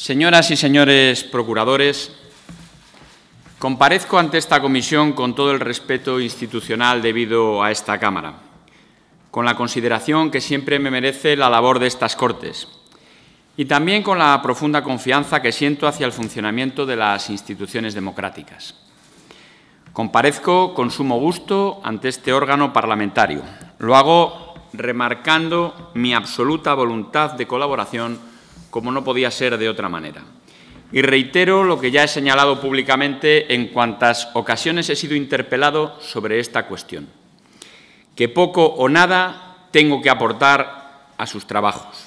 Señoras y señores procuradores, comparezco ante esta comisión con todo el respeto institucional debido a esta Cámara, con la consideración que siempre me merece la labor de estas Cortes y también con la profunda confianza que siento hacia el funcionamiento de las instituciones democráticas. Comparezco con sumo gusto ante este órgano parlamentario. Lo hago remarcando mi absoluta voluntad de colaboración como no podía ser de otra manera. Y reitero lo que ya he señalado públicamente en cuantas ocasiones he sido interpelado sobre esta cuestión, que poco o nada tengo que aportar a sus trabajos.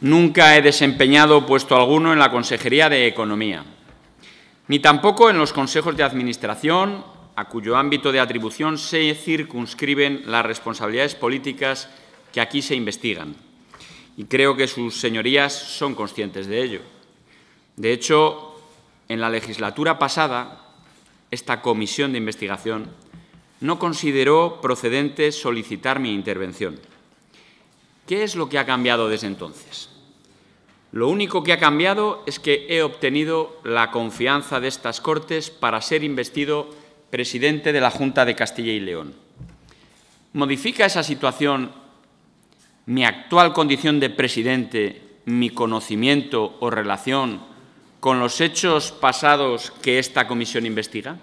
Nunca he desempeñado puesto alguno en la Consejería de Economía, ni tampoco en los consejos de administración, a cuyo ámbito de atribución se circunscriben las responsabilidades políticas que aquí se investigan y creo que sus señorías son conscientes de ello. De hecho, en la legislatura pasada, esta comisión de investigación no consideró procedente solicitar mi intervención. ¿Qué es lo que ha cambiado desde entonces? Lo único que ha cambiado es que he obtenido la confianza de estas Cortes para ser investido presidente de la Junta de Castilla y León. ¿Modifica esa situación mi actual condición de presidente, mi conocimiento o relación con los hechos pasados que esta comisión investiga?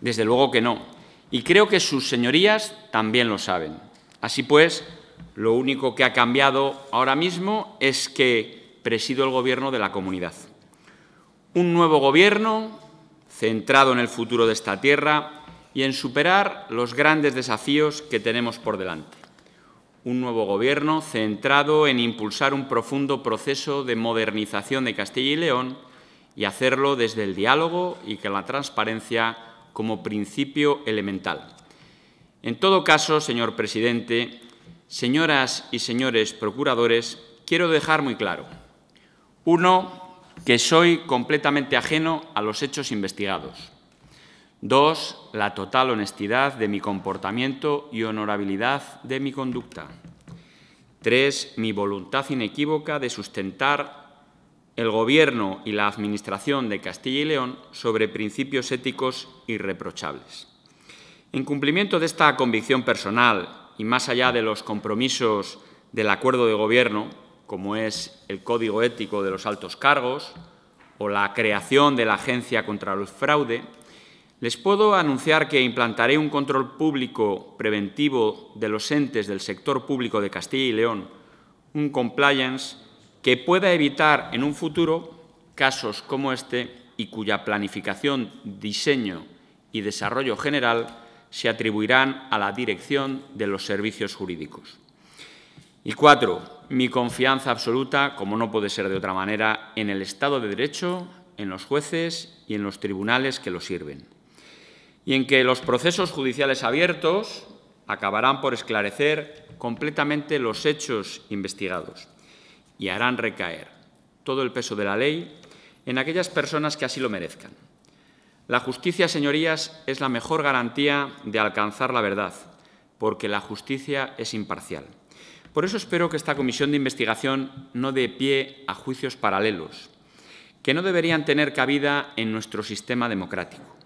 Desde luego que no. Y creo que sus señorías también lo saben. Así pues, lo único que ha cambiado ahora mismo es que presido el Gobierno de la comunidad. Un nuevo Gobierno centrado en el futuro de esta tierra y en superar los grandes desafíos que tenemos por delante un nuevo gobierno centrado en impulsar un profundo proceso de modernización de Castilla y León y hacerlo desde el diálogo y con la transparencia como principio elemental. En todo caso, señor presidente, señoras y señores procuradores, quiero dejar muy claro, uno, que soy completamente ajeno a los hechos investigados. Dos, la total honestidad de mi comportamiento y honorabilidad de mi conducta. Tres, mi voluntad inequívoca de sustentar el Gobierno y la Administración de Castilla y León sobre principios éticos irreprochables. En cumplimiento de esta convicción personal y más allá de los compromisos del acuerdo de Gobierno, como es el Código Ético de los Altos Cargos o la creación de la Agencia contra el Fraude, les puedo anunciar que implantaré un control público preventivo de los entes del sector público de Castilla y León, un compliance que pueda evitar en un futuro casos como este y cuya planificación, diseño y desarrollo general se atribuirán a la dirección de los servicios jurídicos. Y cuatro, mi confianza absoluta, como no puede ser de otra manera, en el Estado de Derecho, en los jueces y en los tribunales que lo sirven y en que los procesos judiciales abiertos acabarán por esclarecer completamente los hechos investigados y harán recaer todo el peso de la ley en aquellas personas que así lo merezcan. La justicia, señorías, es la mejor garantía de alcanzar la verdad, porque la justicia es imparcial. Por eso espero que esta comisión de investigación no dé pie a juicios paralelos, que no deberían tener cabida en nuestro sistema democrático.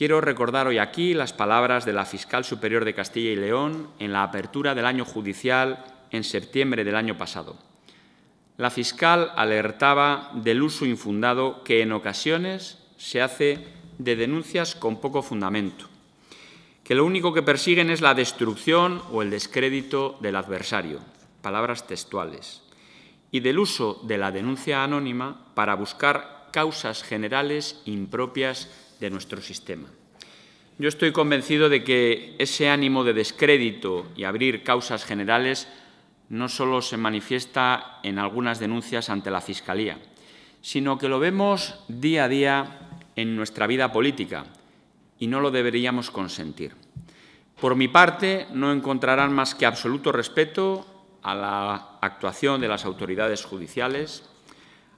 Quiero recordar hoy aquí las palabras de la fiscal superior de Castilla y León en la apertura del año judicial en septiembre del año pasado. La fiscal alertaba del uso infundado que en ocasiones se hace de denuncias con poco fundamento, que lo único que persiguen es la destrucción o el descrédito del adversario, palabras textuales, y del uso de la denuncia anónima para buscar causas generales impropias de nuestro sistema. Yo estoy convencido de que ese ánimo de descrédito y abrir causas generales no solo se manifiesta en algunas denuncias ante la Fiscalía, sino que lo vemos día a día en nuestra vida política y no lo deberíamos consentir. Por mi parte, no encontrarán más que absoluto respeto a la actuación de las autoridades judiciales,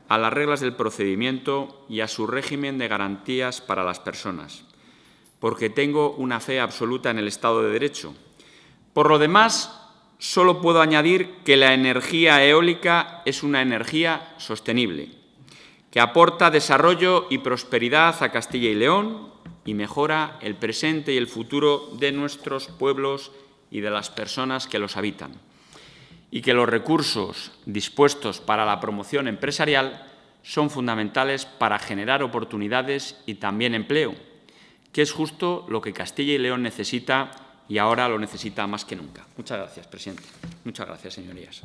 a las reglas del procedimiento y a su régimen de garantías para las personas, porque tengo una fe absoluta en el Estado de Derecho. Por lo demás, solo puedo añadir que la energía eólica es una energía sostenible, que aporta desarrollo y prosperidad a Castilla y León y mejora el presente y el futuro de nuestros pueblos y de las personas que los habitan y que los recursos dispuestos para la promoción empresarial son fundamentales para generar oportunidades y también empleo, que es justo lo que Castilla y León necesita y ahora lo necesita más que nunca. Muchas gracias, presidente. Muchas gracias, señorías.